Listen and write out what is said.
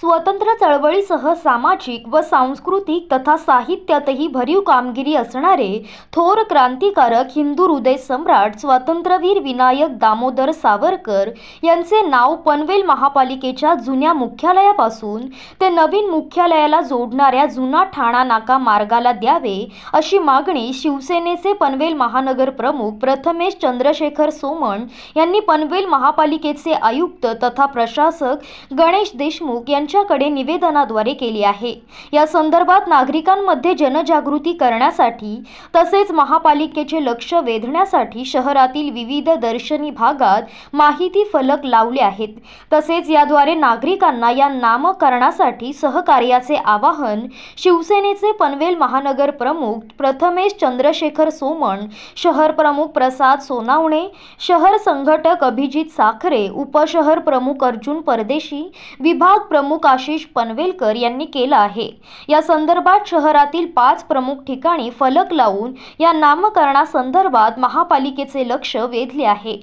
स्वतंत्र चळवळीसह सामाजिक व सांस्कृतिक तथा साहित्यातही भरीव कामगिरी असणारे थोर क्रांतिकारक हिंदू हृदय सम्राट स्वातंत्र्यवीर विनायक दामोदर सावरकर यांचे नाव पनवेल महापालिकेच्या जुन्या मुख्यालयापासून ते नवीन मुख्यालयाला जोडणाऱ्या जुना ठाणा नाका मार्गाला द्यावे अशी मागणी शिवसेनेचे पनवेल महानगर प्रमुख प्रथमेश चंद्रशेखर सोमण यांनी पनवेल महापालिकेचे आयुक्त तथा प्रशासक गणेश देशमुख यांनी यांच्याकडे निवेदनाद्वारे केली आहे या संदर्भात नागरिकांमध्ये जनजागृती करण्यासाठी तसेच महापालिकेचे लक्ष वेधण्यासाठी शहरातील विविध दर्शनी भागात माहिती फलक लावले आहेत तसेच याद्वारे नागरिकांना या नामकरणासाठी सहकार्याचे आवाहन शिवसेनेचे पनवेल महानगर प्रमुख प्रथमेश चंद्रशेखर सोमण शहर प्रमुख प्रसाद सोनावणे शहर संघटक अभिजित साखरे उपशहर प्रमुख अर्जुन परदेशी विभाग प्रमुख प्रमुख आशिष पनवेलकर यांनी केला आहे या संदर्भात शहरातील पाच प्रमुख ठिकाणी फलक लावून या नामकरणासंदर्भात महापालिकेचे लक्ष वेधले आहे